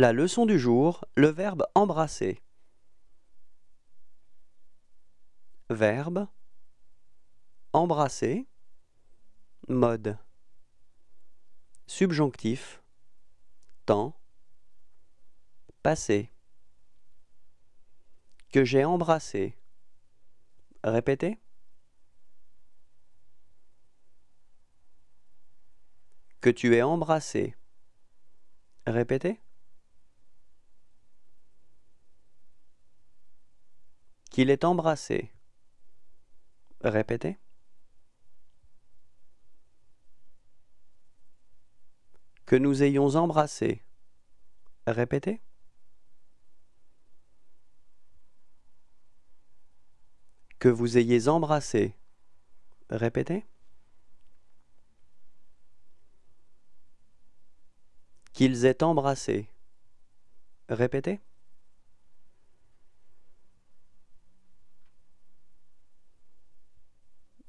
La leçon du jour, le verbe embrasser. Verbe embrasser, mode, subjonctif, temps, passé. Que j'ai embrassé. Répétez. Que tu es embrassé. Répétez. « Il est embrassé. Répétez. Que nous ayons embrassé. Répétez. Que vous ayez embrassé. Répétez. Qu'ils aient embrassé. Répétez.